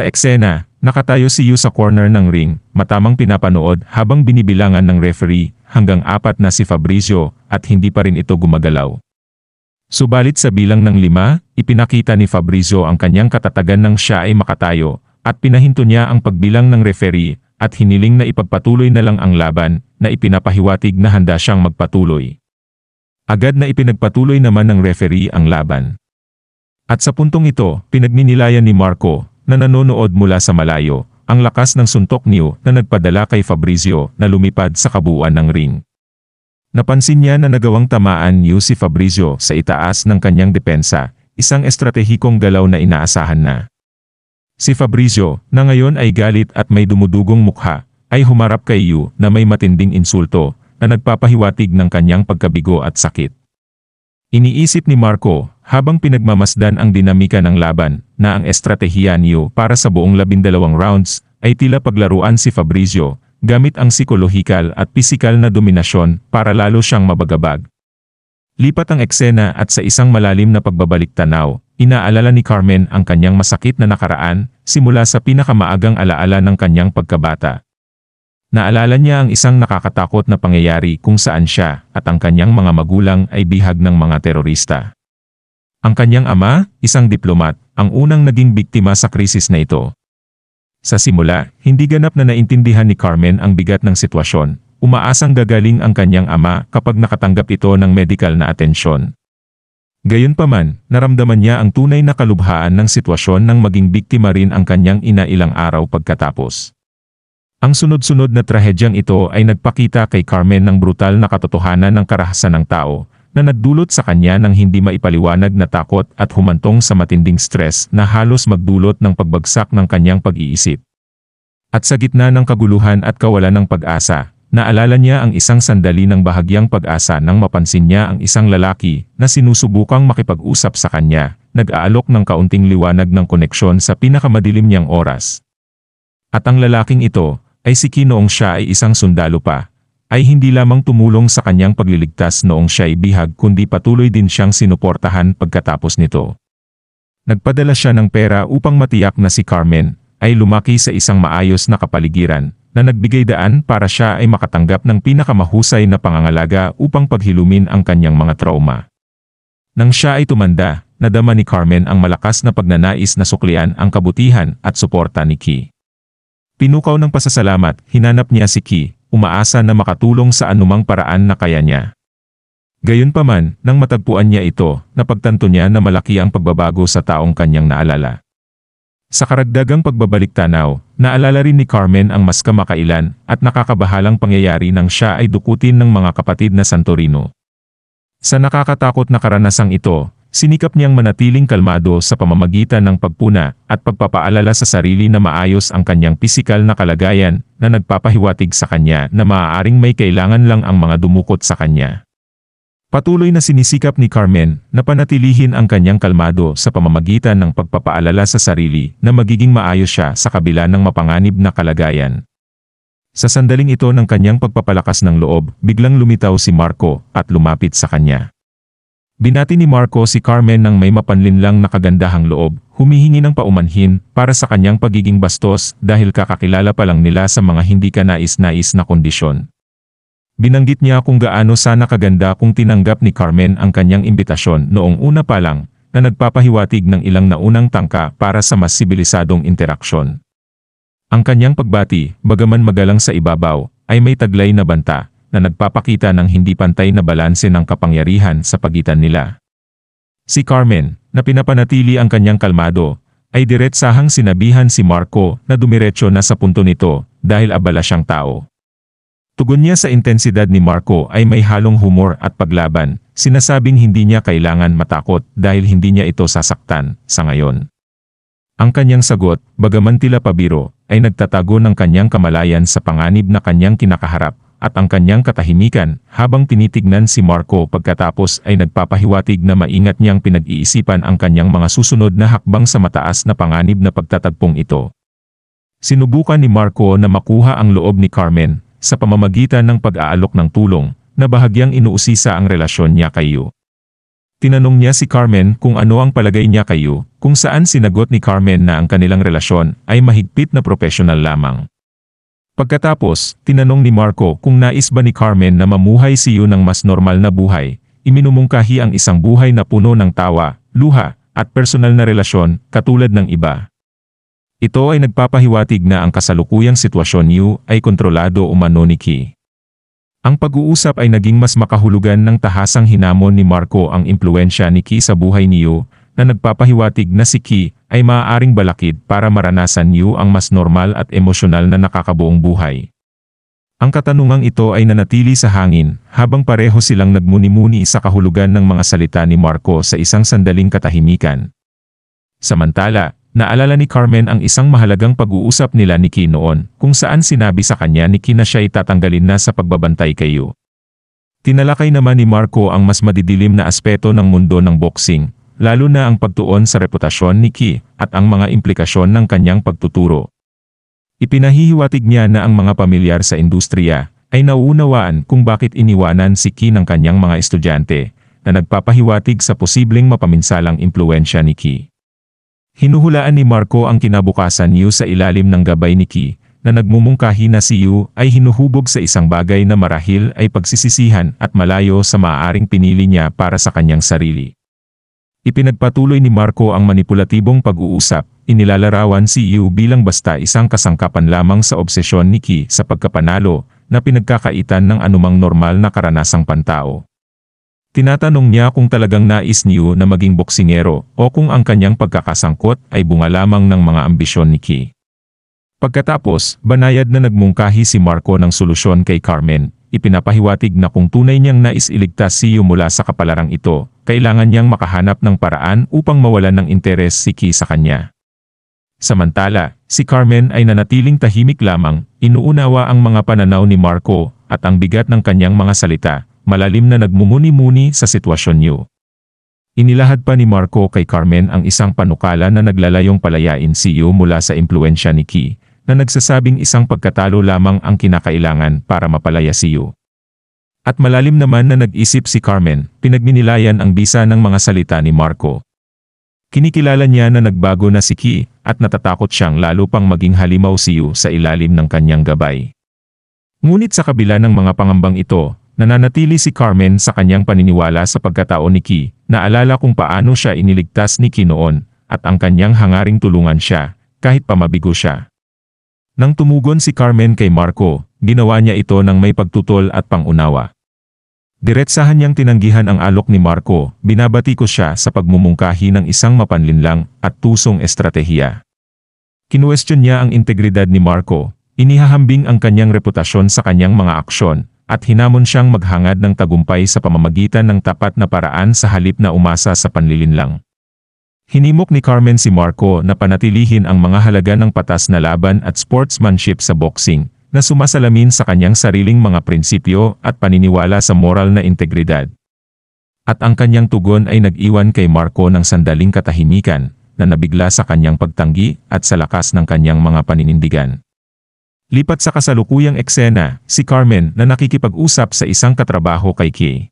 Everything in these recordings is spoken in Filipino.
Sa eksena, nakatayo si Yu sa corner ng ring, matamang pinapanood habang binibilangan ng referee hanggang apat na si Fabrizio at hindi pa rin ito gumagalaw. Subalit sa bilang ng lima, ipinakita ni Fabrizio ang kanyang katatagan nang siya ay makatayo, at pinahinto niya ang pagbilang ng referee, at hiniling na ipagpatuloy na lang ang laban, na ipinapahiwatig na handa siyang magpatuloy. Agad na ipinagpatuloy naman ng referee ang laban. At sa puntong ito, pinagminilayan ni Marco, na nanonood mula sa malayo, ang lakas ng suntok niyo na nagpadala kay Fabrizio na lumipad sa kabuuan ng ring. Napansin niya na nagawang tamaan niyo si Fabrizio sa itaas ng kanyang depensa, isang estratehikong galaw na inaasahan na. Si Fabrizio, na ngayon ay galit at may dumudugong mukha, ay humarap kay Yu na may matinding insulto na nagpapahiwatig ng kanyang pagkabigo at sakit. Iniisip ni Marco habang pinagmamasdan ang dinamika ng laban, na ang estratehiya niyo para sa buong labindalawang rounds, ay tila paglaruan si Fabrizio, gamit ang psikolohikal at pisikal na dominasyon para lalo siyang mabagabag. Lipat ang eksena at sa isang malalim na pagbabalik tanaw, inaalala ni Carmen ang kanyang masakit na nakaraan, simula sa pinakamaagang alaala ng kanyang pagkabata. Naalala niya ang isang nakakatakot na pangyayari kung saan siya at ang kanyang mga magulang ay bihag ng mga terorista. Ang kanyang ama, isang diplomat, ang unang naging biktima sa krisis na ito. Sa simula, hindi ganap na naintindihan ni Carmen ang bigat ng sitwasyon. Umaasang gagaling ang kanyang ama kapag nakatanggap ito ng medical na atensyon. Gayunpaman, naramdaman niya ang tunay na kalubhaan ng sitwasyon nang maging biktima rin ang kanyang ina ilang araw pagkatapos. Ang sunod-sunod na trahedyang ito ay nagpakita kay Carmen ng brutal na katotohanan ng karahasan ng tao, na nagdulot sa kanya ng hindi maipaliwanag na takot at humantong sa matinding stress na halos magdulot ng pagbagsak ng kanyang pag-iisip. At sa gitna ng kaguluhan at kawalan ng pag-asa, naalala niya ang isang sandali ng bahagyang pag-asa nang mapansin niya ang isang lalaki na sinusubukang makipag-usap sa kanya, nag-aalok ng kaunting liwanag ng koneksyon sa pinakamadilim niyang oras. At ang lalaking ito, ay si Kinoong siya ay isang sundalo pa, ay hindi lamang tumulong sa kanyang pagliligtas noong siya ay ibihag kundi patuloy din siyang sinuportahan pagkatapos nito. Nagpadala siya ng pera upang matiyak na si Carmen ay lumaki sa isang maayos na kapaligiran na nagbigay daan para siya ay makatanggap ng pinakamahusay na pangangalaga upang paghilumin ang kanyang mga trauma. Nang siya ay tumanda, nadama ni Carmen ang malakas na pagnanais na suklian ang kabutihan at suporta ni Key. Pinukaw ng pasasalamat, hinanap niya si Key umaasa na makatulong sa anumang paraan na kaya niya. Gayunpaman, nang matagpuan niya ito, napagtanto niya na malaki ang pagbabago sa taong kanyang naalala. Sa karagdagang pagbabalik tanaw, naalala rin ni Carmen ang mas kamakailan at nakakabahalang pangyayari nang siya ay dukutin ng mga kapatid na Santorino. Sa nakakatakot na karanasang ito, Sinikap niyang manatiling kalmado sa pamamagitan ng pagpuna at pagpapaalala sa sarili na maayos ang kanyang pisikal na kalagayan na nagpapahiwatig sa kanya na maaaring may kailangan lang ang mga dumukot sa kanya. Patuloy na sinisikap ni Carmen na panatilihin ang kanyang kalmado sa pamamagitan ng pagpapaalala sa sarili na magiging maayos siya sa kabila ng mapanganib na kalagayan. Sa sandaling ito ng kanyang pagpapalakas ng loob, biglang lumitaw si Marco at lumapit sa kanya. Binati ni Marco si Carmen nang may mapanlinlang na kagandahang loob, humihingi ng paumanhin para sa kanyang pagiging bastos dahil kakakilala pa lang nila sa mga hindi kanais nais na kondisyon. Binanggit niya kung gaano sana kaganda kung tinanggap ni Carmen ang kanyang imbitasyon noong una pa lang na nagpapahiwatig ng ilang naunang tangka para sa mas sibilisadong interaksyon. Ang kanyang pagbati, bagaman magalang sa ibabaw, ay may taglay na banta na nagpapakita ng hindi pantay na balanse ng kapangyarihan sa pagitan nila. Si Carmen, na pinapanatili ang kanyang kalmado, ay diretsahang sinabihan si Marco na dumiretso na sa punto nito dahil abala siyang tao. Tugon niya sa intensidad ni Marco ay may halong humor at paglaban, sinasabing hindi niya kailangan matakot dahil hindi niya ito sasaktan sa ngayon. Ang kanyang sagot, bagaman tila pabiro, ay nagtatago ng kanyang kamalayan sa panganib na kanyang kinakaharap at ang kanyang katahimikan habang tinitignan si Marco pagkatapos ay nagpapahiwatig na maingat niyang pinag-iisipan ang kanyang mga susunod na hakbang sa mataas na panganib na pagtatagpong ito. Sinubukan ni Marco na makuha ang loob ni Carmen sa pamamagitan ng pag-aalok ng tulong na bahagyang inuusisa ang relasyon niya kayo. Tinanong niya si Carmen kung ano ang palagay niya kayo, kung saan sinagot ni Carmen na ang kanilang relasyon ay mahigpit na profesional lamang. Pagkatapos, tinanong ni Marco kung nais ba ni Carmen na mamuhay siyo ng mas normal na buhay, iminumungkahi ang isang buhay na puno ng tawa, luha, at personal na relasyon, katulad ng iba. Ito ay nagpapahiwatig na ang kasalukuyang sitwasyon niyo ay kontrolado umano ni Ki. Ang pag-uusap ay naging mas makahulugan ng tahasang hinamon ni Marco ang impluensya ni Ki sa buhay niyo na nagpapahiwatig na si Ki ay maaaring balakid para maranasan niyo ang mas normal at emosyonal na nakakabuong buhay. Ang katanungang ito ay nanatili sa hangin, habang pareho silang nagmuni-muni sa kahulugan ng mga salita ni Marco sa isang sandaling katahimikan. Samantala, naalala ni Carmen ang isang mahalagang pag-uusap nila ni Ki noon, kung saan sinabi sa kanya ni Ki na siya itatanggalin na sa pagbabantay kayo. Tinalakay naman ni Marco ang mas madidilim na aspeto ng mundo ng boxing, lalo na ang pagtuon sa reputasyon ni Ki at ang mga implikasyon ng kanyang pagtuturo. Ipinahihiwatig niya na ang mga pamilyar sa industriya ay nauunawaan kung bakit iniwanan si Ki ng kanyang mga estudyante na nagpapahiwatig sa posibleng mapaminsalang impluensya ni Ki. Hinuhulaan ni Marco ang kinabukasan Yu sa ilalim ng gabay ni Ki na nagmumungkahi na si Yu ay hinuhubog sa isang bagay na marahil ay pagsisisihan at malayo sa maaaring pinili niya para sa kanyang sarili. Ipinagpatuloy ni Marco ang manipulatibong pag-uusap, inilalarawan si Yu bilang basta isang kasangkapan lamang sa obsesyon ni Ki sa pagkapanalo, na pinagkakaitan ng anumang normal na karanasang pantao. Tinatanong niya kung talagang nais ni Yu na maging boksingero, o kung ang kanyang pagkakasangkot ay bunga lamang ng mga ambisyon ni Ki. Pagkatapos, banayad na nagmungkahi si Marco ng solusyon kay Carmen, ipinapahiwatig na kung tunay niyang nais iligtas si Yu mula sa kapalarang ito, kailangan niyang makahanap ng paraan upang mawalan ng interes si Ki sa kanya. Samantala, si Carmen ay nanatiling tahimik lamang, inuunawa ang mga pananaw ni Marco at ang bigat ng kanyang mga salita, malalim na nagmumuni-muni sa sitwasyon niyo. Inilahad pa ni Marco kay Carmen ang isang panukala na naglalayong palayain si Yu mula sa impluensya ni Ki, na nagsasabing isang pagkatalo lamang ang kinakailangan para mapalaya si Yu. At malalim naman na nag-isip si Carmen, pinagninilayan ang bisa ng mga salita ni Marco. Kinikilala niya na nagbago na si Ki, at natatakot siyang lalo pang maging halimaw si Yu sa ilalim ng kanyang gabay. Ngunit sa kabila ng mga pangambang ito, nananatili si Carmen sa kanyang paniniwala sa pagkatao ni Ki, naalala kung paano siya iniligtas ni Ki noon, at ang kanyang hangaring tulungan siya, kahit pamabigo siya. Nang tumugon si Carmen kay Marco, ginawa niya ito ng may pagtutol at pangunawa. Diretsahan niyang tinanggihan ang alok ni Marco, binabati ko siya sa pagmumungkahi ng isang mapanlinlang at tusong estratehiya. Kinuwestiyon niya ang integridad ni Marco, inihahambing ang kanyang reputasyon sa kanyang mga aksyon, at hinamon siyang maghangad ng tagumpay sa pamamagitan ng tapat na paraan sa halip na umasa sa panlilinlang. Hinimok ni Carmen si Marco na panatilihin ang mga halaga ng patas na laban at sportsmanship sa boxing, na sumasalamin sa kanyang sariling mga prinsipyo at paniniwala sa moral na integridad. At ang kanyang tugon ay nag-iwan kay Marco ng sandaling katahimikan, na nabigla sa kanyang pagtanggi at sa lakas ng kanyang mga paninindigan. Lipat sa kasalukuyang eksena, si Carmen na nakikipag-usap sa isang katrabaho kay Kay.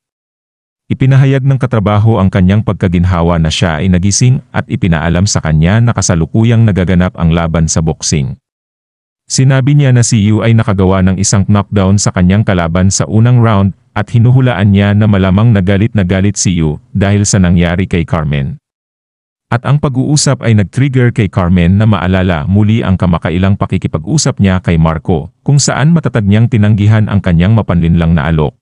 Ipinahayag ng katrabaho ang kanyang pagkaginhawa na siya ay nagising at ipinaalam sa kanya na kasalukuyang nagaganap ang laban sa boxing. Sinabi niya na si Yu ay nakagawa ng isang knockdown sa kanyang kalaban sa unang round at hinuhulaan niya na malamang nagalit na galit si Yu dahil sa nangyari kay Carmen. At ang pag-uusap ay nag-trigger kay Carmen na maalala muli ang kamakailang pakikipag-usap niya kay Marco kung saan matatag niyang tinanggihan ang kanyang mapanlinlang na alok.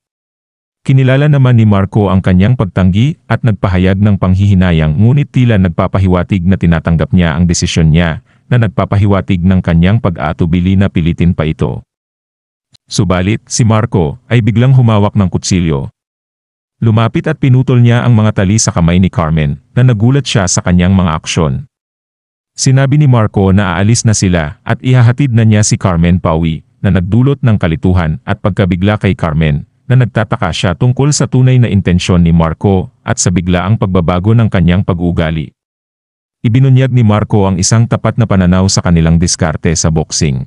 Kinilala naman ni Marco ang kanyang pagtanggi at nagpahayag ng panghihinayang ngunit tila nagpapahiwatig na tinatanggap niya ang desisyon niya na nagpapahiwatig ng kanyang pag-atubili na pilitin pa ito. Subalit, si Marco ay biglang humawak ng kutsilyo. Lumapit at pinutol niya ang mga tali sa kamay ni Carmen na nagulat siya sa kanyang mga aksyon. Sinabi ni Marco na aalis na sila at ihahatid na niya si Carmen pauwi na nagdulot ng kalituhan at pagkabigla kay Carmen na nagtataka siya tungkol sa tunay na intensyon ni Marco at sa biglaang pagbabago ng kanyang pag uugali Ibinunyag ni Marco ang isang tapat na pananaw sa kanilang diskarte sa boxing.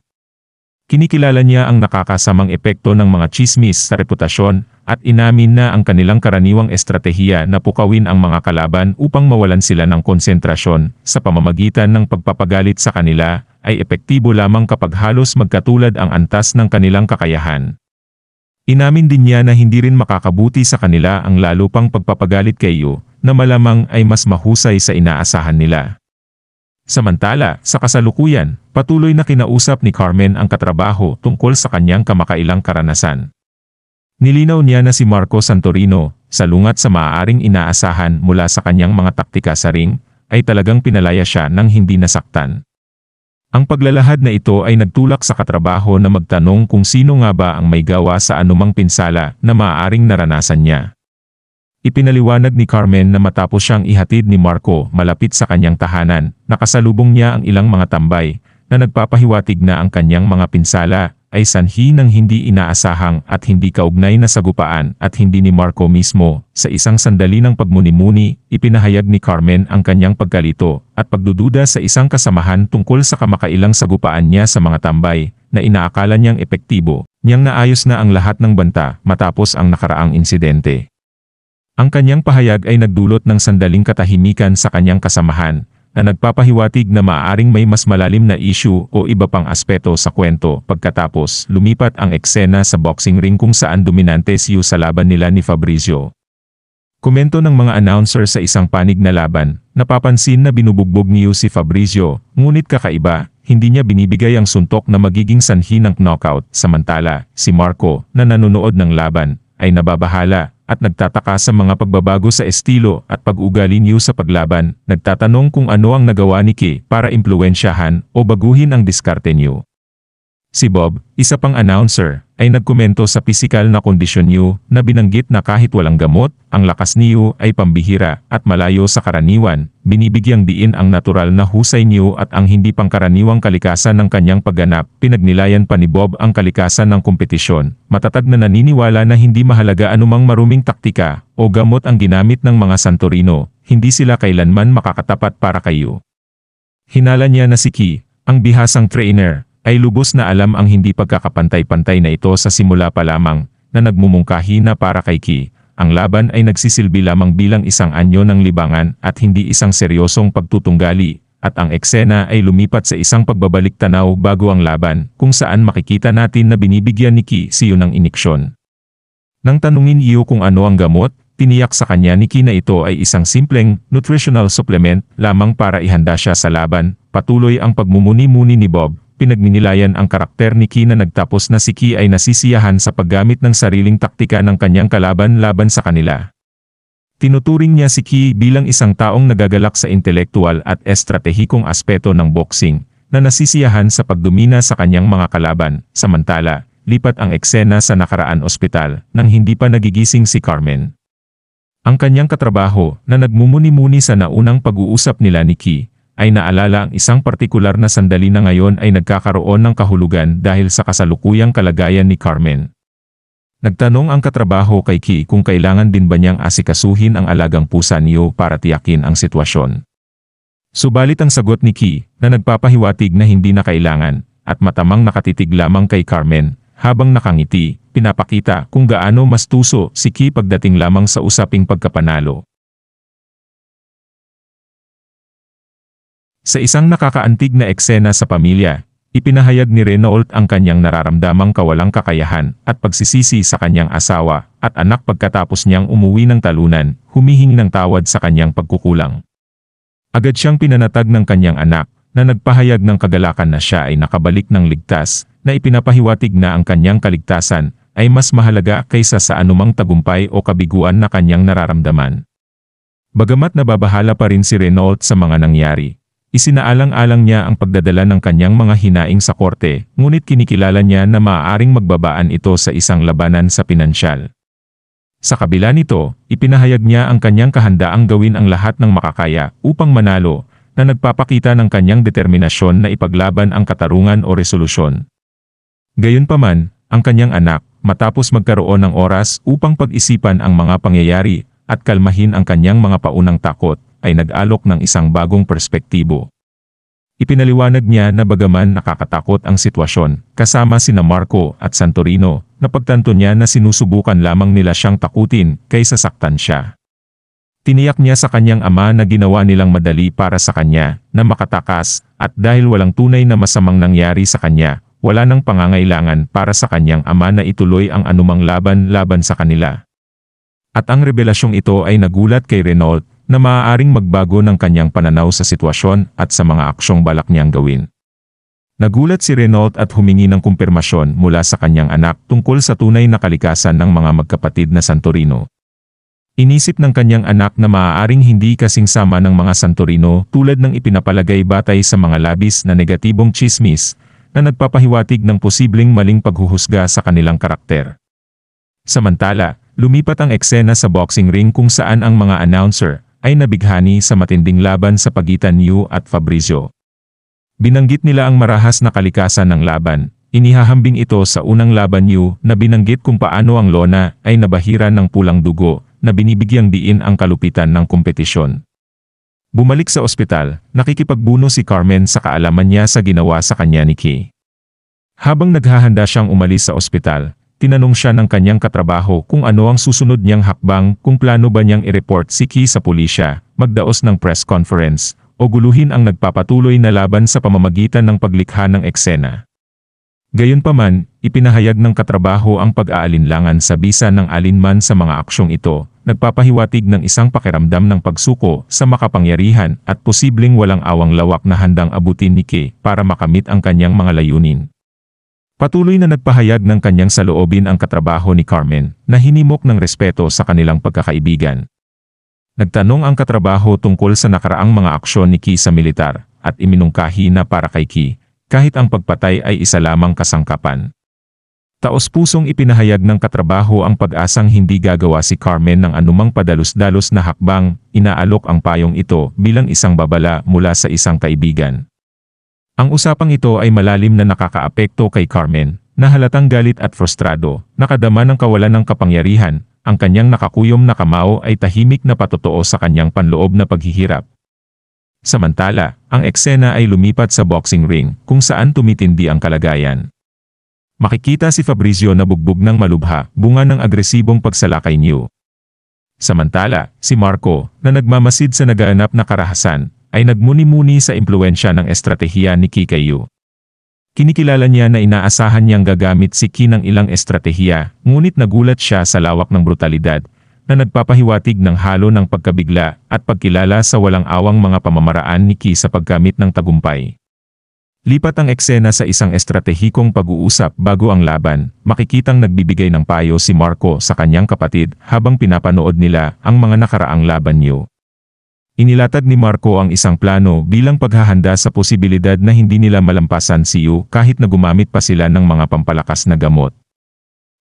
Kinikilala niya ang nakakasamang epekto ng mga chismis sa reputasyon at inamin na ang kanilang karaniwang estratehiya na pukawin ang mga kalaban upang mawalan sila ng konsentrasyon sa pamamagitan ng pagpapagalit sa kanila ay epektibo lamang kapag halos magkatulad ang antas ng kanilang kakayahan. Inamin din niya na hindi rin makakabuti sa kanila ang lalo pang pagpapagalit kay iyo, na malamang ay mas mahusay sa inaasahan nila. Samantala, sa kasalukuyan, patuloy na kinausap ni Carmen ang katrabaho tungkol sa kanyang kamakailang karanasan. Nilinaw niya na si Marco Santorino, salungat sa maaaring inaasahan mula sa kanyang mga taktika sa ring, ay talagang pinalaya siya ng hindi nasaktan. Ang paglalahad na ito ay nagtulak sa katrabaho na magtanong kung sino nga ba ang may gawa sa anumang pinsala na maaaring naranasan niya. Ipinaliwanag ni Carmen na matapos siyang ihatid ni Marco malapit sa kanyang tahanan, nakasalubong niya ang ilang mga tambay na nagpapahiwatig na ang kanyang mga pinsala ay sanhi ng hindi inaasahang at hindi kaugnay na sagupaan at hindi ni Marco mismo, sa isang sandali ng pagmuni-muni, ipinahayag ni Carmen ang kanyang pagkalito at pagdududa sa isang kasamahan tungkol sa kamakailang sagupaan niya sa mga tambay na inaakala niyang epektibo, niyang naayos na ang lahat ng banta matapos ang nakaraang insidente. Ang kanyang pahayag ay nagdulot ng sandaling katahimikan sa kanyang kasamahan na nagpapahiwatig na maaaring may mas malalim na issue o iba pang aspeto sa kwento pagkatapos lumipat ang eksena sa boxing ring kung saan dominante si Yu sa laban nila ni Fabrizio. Komento ng mga announcer sa isang panig na laban, napapansin na binubugbog ni Yu si Fabrizio, ngunit kakaiba, hindi niya binibigay ang suntok na magiging sanhi ng knockout, samantala, si Marco, na nanonood ng laban, ay nababahala at nagtataka sa mga pagbabago sa estilo at pag-ugali niyo sa paglaban, nagtatanong kung ano ang nagawa ni Ki para impluensyahan o baguhin ang diskarte niyo. Si Bob, isa pang announcer, ay nagkomento sa pisikal na kondisyon niyo na binanggit na kahit walang gamot, ang lakas niyo ay pambihira at malayo sa karaniwan, binibigyang diin ang natural na husay niyo at ang hindi pangkaraniwang kalikasan ng kanyang pagganap. Pinagnilayan pa ni Bob ang kalikasan ng kompetisyon, matatag na naniniwala na hindi mahalaga anumang maruming taktika o gamot ang ginamit ng mga Santorino, hindi sila kailanman makakatapat para kayo. Hinala niya na si Ki, ang bihasang trainer, ay lubos na alam ang hindi pagkakapantay-pantay na ito sa simula pa lamang, na nagmumungkahi na para kay Ki, ang laban ay nagsisilbi lamang bilang isang anyo ng libangan at hindi isang seryosong pagtutunggali, at ang eksena ay lumipat sa isang pagbabalik tanaw bago ang laban, kung saan makikita natin na binibigyan ni Ki siyo ng iniksyon. Nang tanungin iyo kung ano ang gamot, tiniyak sa kanya ni Ki na ito ay isang simpleng nutritional supplement lamang para ihanda siya sa laban, patuloy ang pagmumuni-muni ni Bob, Pinagninilayan ang karakter ni Ki na nagtapos na si Ki ay nasisiyahan sa paggamit ng sariling taktika ng kanyang kalaban laban sa kanila. Tinuturing niya si Ki bilang isang taong nagagalak sa intelektual at estratehikong aspeto ng boxing, na nasisiyahan sa pagdumina sa kanyang mga kalaban, samantala, lipat ang eksena sa nakaraan ospital, nang hindi pa nagigising si Carmen. Ang kanyang katrabaho, na nagmumuni-muni sa naunang pag-uusap nila ni Ki, ay naalala ang isang partikular na sandali na ngayon ay nagkakaroon ng kahulugan dahil sa kasalukuyang kalagayan ni Carmen. Nagtanong ang katrabaho kay Ki kung kailangan din ba niyang asikasuhin ang alagang pusa niyo para tiyakin ang sitwasyon. Subalit ang sagot ni Ki na nagpapahiwatig na hindi na kailangan at matamang nakatitig lamang kay Carmen habang nakangiti, pinapakita kung gaano mas tuso si Ki pagdating lamang sa usaping pagkapanalo. Sa isang nakakaantig na eksena sa pamilya, ipinahayag ni Renault ang kanyang nararamdamang kawalang kakayahan at pagsisisi sa kanyang asawa at anak pagkatapos niyang umuwi ng talunan, humihingi ng tawad sa kanyang pagkukulang. Agad siyang pinanatag ng kanyang anak na nagpahayag ng kagalakan na siya ay nakabalik ng ligtas na ipinapahiwatig na ang kanyang kaligtasan ay mas mahalaga kaysa sa anumang tagumpay o kabiguan na kanyang nararamdaman. Bagamat nababahala pa rin si Renault sa mga nangyari, Isinaalang-alang niya ang pagdadala ng kanyang mga hinaing sa korte, ngunit kinikilala niya na maaaring magbabaan ito sa isang labanan sa pinansyal. Sa kabila nito, ipinahayag niya ang kanyang kahandaang gawin ang lahat ng makakaya upang manalo, na nagpapakita ng kanyang determinasyon na ipaglaban ang katarungan o resolusyon. Gayunpaman, ang kanyang anak, matapos magkaroon ng oras upang pag-isipan ang mga pangyayari at kalmahin ang kanyang mga paunang takot, ay nag-alok ng isang bagong perspektibo. Ipinaliwanag niya na bagaman nakakatakot ang sitwasyon, kasama sina Marco at Santorino, napagtanto niya na sinusubukan lamang nila siyang takutin kaysa saktan siya. Tiniyak niya sa kanyang ama na ginawa nilang madali para sa kanya, na makatakas, at dahil walang tunay na masamang nangyari sa kanya, wala nang pangangailangan para sa kanyang ama na ituloy ang anumang laban laban sa kanila. At ang revelasyong ito ay nagulat kay Renault na maaaring magbago ng kanyang pananaw sa sitwasyon at sa mga aksyong balak niyang gawin. Nagulat si Renault at humingi ng kumpirmasyon mula sa kanyang anak tungkol sa tunay na kalikasan ng mga magkapatid na Santorino. Inisip ng kanyang anak na maaaring hindi kasing sama ng mga Santorino tulad ng ipinapalagay batay sa mga labis na negatibong chismis na nagpapahiwatig ng posibleng maling paghuhusga sa kanilang karakter. Samantala, lumipat ang eksena sa boxing ring kung saan ang mga announcer ay nabighani sa matinding laban sa pagitan Yu at Fabrizio. Binanggit nila ang marahas na kalikasan ng laban, inihahambing ito sa unang laban Yu na binanggit kung paano ang Lona ay nabahira ng pulang dugo na binibigyang diin ang kalupitan ng kompetisyon. Bumalik sa ospital, nakikipagbuno si Carmen sa kaalaman niya sa ginawa sa kanya ni Key. Habang naghahanda siyang umalis sa ospital, tinanong siya ng kanyang katrabaho kung ano ang susunod niyang hakbang, kung plano ba niyang i-report si Key sa pulisya, magdaos ng press conference, o guluhin ang nagpapatuloy na laban sa pamamagitan ng paglikha ng eksena. Gayunpaman, ipinahayag ng katrabaho ang pag-aalinlangan sa bisa ng alinman sa mga aksyong ito, nagpapahiwatig ng isang pakiramdam ng pagsuko sa makapangyarihan at posibleng walang awang lawak na handang abutin ni Kay para makamit ang kanyang mga layunin. Patuloy na nagpahayag ng kanyang saloobin ang katrabaho ni Carmen na hinimok ng respeto sa kanilang pagkakaibigan. Nagtanong ang katrabaho tungkol sa nakaraang mga aksyon ni Ki sa militar at iminungkahi na para kay Ki, kahit ang pagpatay ay isa lamang kasangkapan. Taos-pusong ipinahayag ng katrabaho ang pag-asang hindi gagawa si Carmen ng anumang padalos-dalos na hakbang, inaalok ang payong ito bilang isang babala mula sa isang kaibigan. Ang usapang ito ay malalim na nakakaapekto kay Carmen, na halatang galit at frustrado, nakadama ng kawalan ng kapangyarihan, ang kanyang nakakuyom na kamao ay tahimik na patotoo sa kanyang panloob na paghihirap. Samantala, ang eksena ay lumipat sa boxing ring kung saan tumitindi ang kalagayan. Makikita si Fabrizio na bugbog ng malubha, bunga ng agresibong pagsalakay niyo. Samantala, si Marco, na nagmamasid sa nagaanap na karahasan, ay nagmuni-muni sa impluensya ng estratehiya ni Kikayu. Kinikilala niya na inaasahan niyang gagamit si Ki ng ilang estratehiya, ngunit nagulat siya sa lawak ng brutalidad na nagpapahiwatig ng halo ng pagkabigla at pagkilala sa walang awang mga pamamaraan ni Ki sa paggamit ng tagumpay. Lipat ang eksena sa isang estratehikong pag-uusap bago ang laban, makikitang nagbibigay ng payo si Marco sa kanyang kapatid habang pinapanood nila ang mga nakaraang laban niyo. Inilatad ni Marco ang isang plano bilang paghahanda sa posibilidad na hindi nila malampasan si Yu kahit na gumamit pa sila ng mga pampalakas na gamot.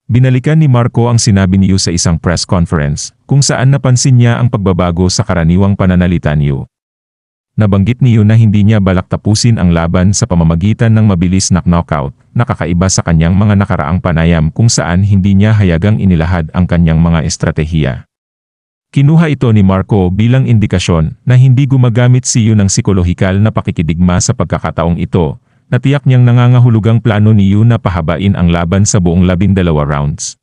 Binalikan ni Marco ang sinabi ni Yu sa isang press conference, kung saan napansin niya ang pagbabago sa karaniwang pananalita ni Yu. Nabanggit ni Yu na hindi niya balak tapusin ang laban sa pamamagitan ng mabilis na knockout, nakakaiba sa kanyang mga nakaraang panayam kung saan hindi niya hayagang inilahad ang kanyang mga estratehiya. Kinuha ito ni Marco bilang indikasyon na hindi gumagamit si Yu ng psikolohikal na pakikidigma sa pagkakataong ito, na tiyak niyang nangangahulugang plano ni Yu na pahabain ang laban sa buong labindalawa rounds.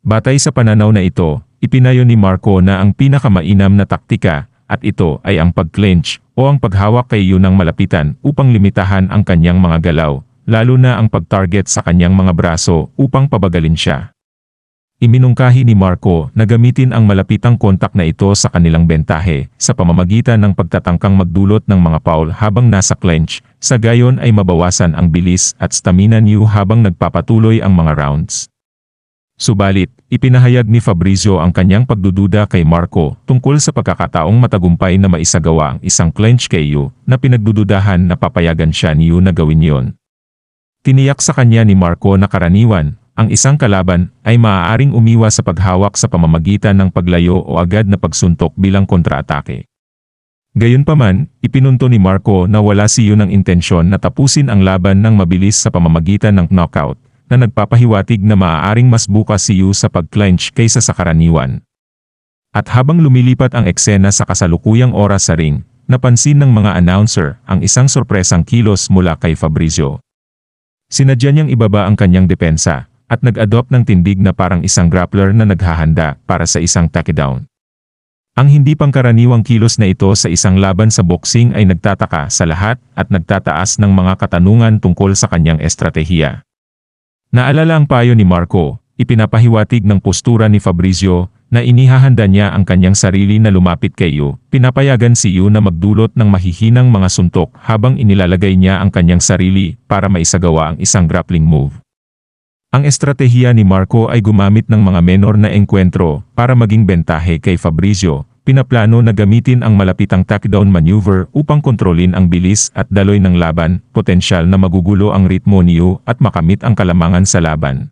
Batay sa pananaw na ito, ipinayo ni Marco na ang pinakamainam na taktika, at ito ay ang pag-clinch o ang paghawak kay Yu ng malapitan upang limitahan ang kanyang mga galaw, lalo na ang pag-target sa kanyang mga braso upang pabagalin siya. Iminungkahi ni Marco na gamitin ang malapitang kontak na ito sa kanilang bentahe sa pamamagitan ng pagtatangkang magdulot ng mga foul habang nasa clinch, sa gayon ay mabawasan ang bilis at stamina niyo habang nagpapatuloy ang mga rounds. Subalit, ipinahayag ni Fabrizio ang kanyang pagdududa kay Marco tungkol sa pagkakataong matagumpay na maisagawa ang isang clinch Yu na pinagdududahan na papayagan siya ni Yu na gawin yon. Tiniyak sa kanya ni Marco na karaniwan ang isang kalaban ay maaaring umiwas sa paghawak sa pamamagitan ng paglayo o agad na pagsuntok bilang kontraatake. Gayunpaman, ipinunto ni Marco na wala si Yu ng intensyon na tapusin ang laban ng mabilis sa pamamagitan ng knockout, na nagpapahiwatig na maaaring mas bukas si sa pag-clench kaysa sa karaniwan. At habang lumilipat ang eksena sa kasalukuyang oras sa ring, napansin ng mga announcer ang isang sorpresang kilos mula kay Fabrizio. Sinadya niyang ibaba ang kanyang depensa, at nag-adopt ng tindig na parang isang grappler na naghahanda para sa isang takedown. Ang hindi pangkaraniwang kilos na ito sa isang laban sa boxing ay nagtataka sa lahat at nagtataas ng mga katanungan tungkol sa kanyang estratehiya. Naalala ang payo ni Marco, ipinapahiwatig ng postura ni Fabrizio na inihahanda niya ang kanyang sarili na lumapit kay Yu, pinapayagan si Yu na magdulot ng mahihinang mga suntok habang inilalagay niya ang kanyang sarili para maisagawa ang isang grappling move. Ang estratehiya ni Marco ay gumamit ng mga menor na engkwentro para maging bentahe kay Fabrizio. Pinaplano na gamitin ang malapitang takedown maneuver upang kontrolin ang bilis at daloy ng laban, potensyal na magugulo ang ritmo niyo at makamit ang kalamangan sa laban.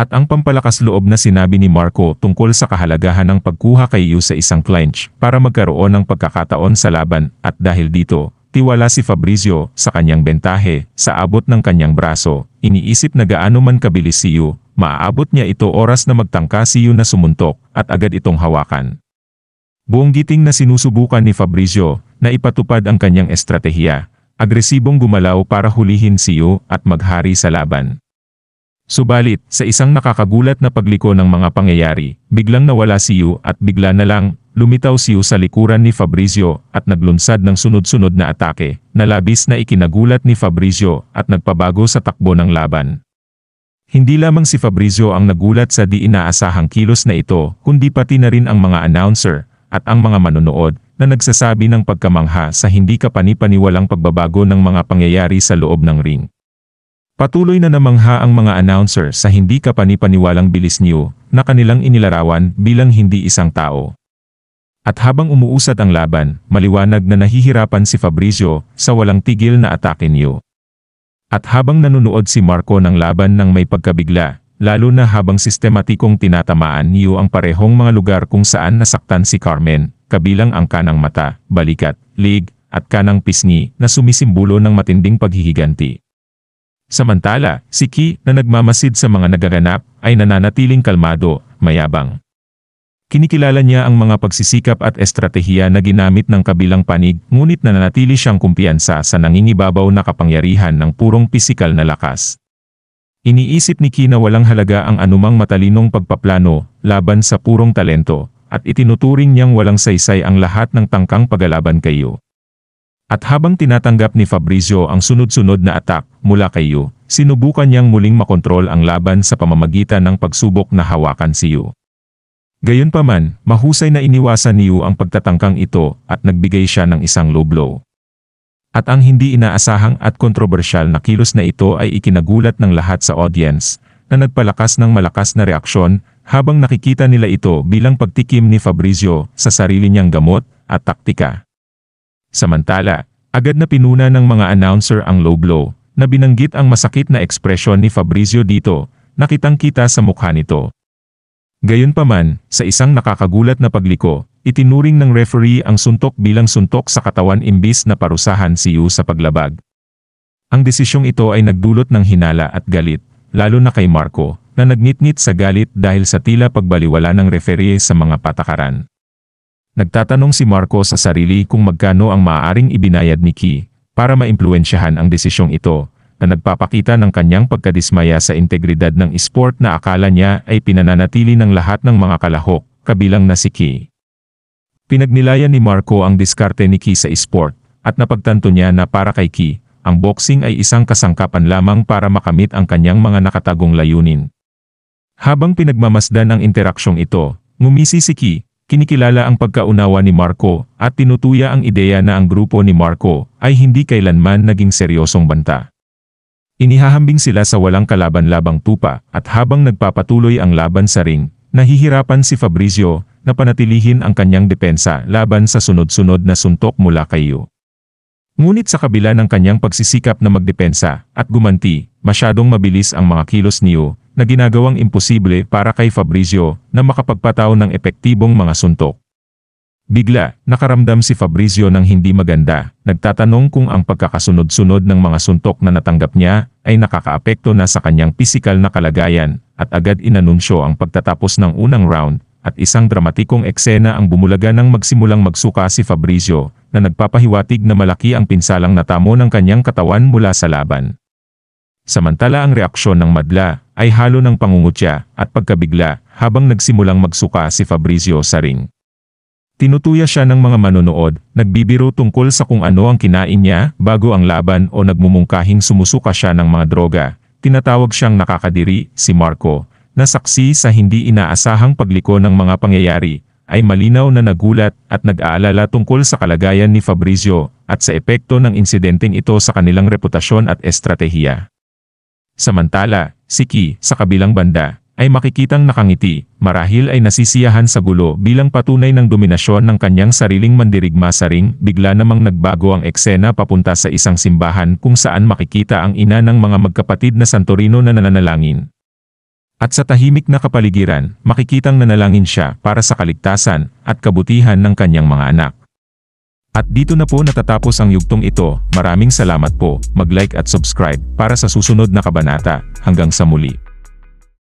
At ang pampalakas loob na sinabi ni Marco tungkol sa kahalagahan ng pagkuha kay Yu sa isang clinch para magkaroon ng pagkakataon sa laban at dahil dito, Tiwala si Fabrizio sa kanyang bentahe, sa abot ng kanyang braso, iniisip na gaano man kabilis si Yu, maaabot niya ito oras na magtangka si Yu na sumuntok, at agad itong hawakan. Buong giting na sinusubukan ni Fabrizio na ipatupad ang kanyang estratehiya, agresibong gumalaw para hulihin si Yu at maghari sa laban. Subalit, sa isang nakakagulat na pagliko ng mga pangyayari, biglang nawala si Yu at bigla na lang, Lumitaw Siu sa likuran ni Fabrizio at naglunsad ng sunod-sunod na atake na labis na ikinagulat ni Fabrizio at nagpabago sa takbo ng laban. Hindi lamang si Fabrizio ang nagulat sa di inaasahang kilos na ito kundi pati na rin ang mga announcer at ang mga manonood na nagsasabi ng pagkamangha sa hindi kapanipaniwalang pagbabago ng mga pangyayari sa loob ng ring. Patuloy na namangha ang mga announcer sa hindi kapanipaniwalang bilis niyo na kanilang inilarawan bilang hindi isang tao. At habang umuusad ang laban, maliwanag na nahihirapan si Fabrizio sa walang tigil na atake niyo. At habang nanunood si Marco ng laban ng may pagkabigla, lalo na habang sistematikong tinatamaan niyo ang parehong mga lugar kung saan nasaktan si Carmen, kabilang ang kanang mata, balikat, lig, at kanang pisngi na sumisimbolo ng matinding paghihiganti. Samantala, si Ki na nagmamasid sa mga nagaganap ay nananatiling kalmado, mayabang, Kinikilala niya ang mga pagsisikap at estratehiya na ginamit ng kabilang panig, ngunit nananatili siyang kumpiyansa sa nangingibabaw na kapangyarihan ng purong pisikal na lakas. Iniisip ni Kina walang halaga ang anumang matalinong pagpaplano laban sa purong talento, at itinuturing niyang walang saysay ang lahat ng tangkang pagalaban kayo. At habang tinatanggap ni Fabrizio ang sunod-sunod na atak mula kayo, sinubukan niyang muling makontrol ang laban sa pamamagitan ng pagsubok na hawakan siyo. Gayunpaman, mahusay na iniwasan ni Yu ang pagtatangkang ito at nagbigay siya ng isang low blow. At ang hindi inaasahang at kontrobersyal na kilos na ito ay ikinagulat ng lahat sa audience na nagpalakas ng malakas na reaksyon habang nakikita nila ito bilang pagtikim ni Fabrizio sa sarili niyang gamot at taktika. Samantala, agad na pinuna ng mga announcer ang low blow na binanggit ang masakit na ekspresyon ni Fabrizio dito, nakitang kita sa mukha nito. Gayunpaman, sa isang nakakagulat na pagliko, itinuring ng referee ang suntok bilang suntok sa katawan imbis na parusahan si Yu sa paglabag. Ang desisyong ito ay nagdulot ng hinala at galit, lalo na kay Marco, na nagnitnit sa galit dahil sa tila pagbaliwala ng referee sa mga patakaran. Nagtatanong si Marco sa sarili kung magkano ang maaaring ibinayad ni Key para maimpluensyahan ang desisyong ito, na nagpapakita ng kanyang pagkadismaya sa integridad ng sport na akala niya ay pinananatili ng lahat ng mga kalahok, kabilang na si Key. Pinagnilayan ni Marco ang diskarte ni Key sa sport, at napagtanto niya na para kay Key, ang boxing ay isang kasangkapan lamang para makamit ang kanyang mga nakatagong layunin. Habang pinagmamasdan ang interaksyong ito, ngumisi si Key, kinikilala ang pagkaunawa ni Marco at tinutuya ang ideya na ang grupo ni Marco ay hindi kailanman naging seryosong banta. Inihahambing sila sa walang kalaban-labang tupa at habang nagpapatuloy ang laban sa ring, nahihirapan si Fabrizio na panatilihin ang kanyang depensa laban sa sunod-sunod na suntok mula kay Yu. Ngunit sa kabila ng kanyang pagsisikap na magdepensa at gumanti, masyadong mabilis ang mga kilos ni Yu na ginagawang imposible para kay Fabrizio na makapagpataw ng epektibong mga suntok. Bigla, nakaramdam si Fabrizio ng hindi maganda, nagtatanong kung ang pagkakasunod-sunod ng mga suntok na natanggap niya ay nakakaapekto na sa kanyang pisikal na kalagayan, at agad inanunsyo ang pagtatapos ng unang round, at isang dramatikong eksena ang bumulaga nang magsimulang magsuka si Fabrizio, na nagpapahiwatig na malaki ang pinsalang natamo ng kanyang katawan mula sa laban. Samantala ang reaksyon ng madla ay halo ng pangungutya at pagkabigla habang nagsimulang magsuka si Fabrizio sa ring. Tinutuya siya ng mga manonood, nagbibiro tungkol sa kung ano ang kinain niya bago ang laban o nagmumungkahing sumusuka siya ng mga droga. Tinatawag siyang nakakadiri, si Marco, na saksi sa hindi inaasahang pagliko ng mga pangyayari, ay malinaw na nagulat at nag-aalala tungkol sa kalagayan ni Fabrizio at sa epekto ng insidenteng ito sa kanilang reputasyon at estratehiya. Samantala, si Key, sa kabilang banda, ay makikitang nakangiti, marahil ay nasisiyahan sa gulo bilang patunay ng dominasyon ng kanyang sariling mandirigma sa ring, bigla namang nagbago ang eksena papunta sa isang simbahan kung saan makikita ang ina ng mga magkapatid na Santorino na nananalangin. At sa tahimik na kapaligiran, makikitang nanalangin siya para sa kaligtasan at kabutihan ng kanyang mga anak. At dito na po natatapos ang yugtong ito, maraming salamat po, mag-like at subscribe para sa susunod na kabanata, hanggang sa muli.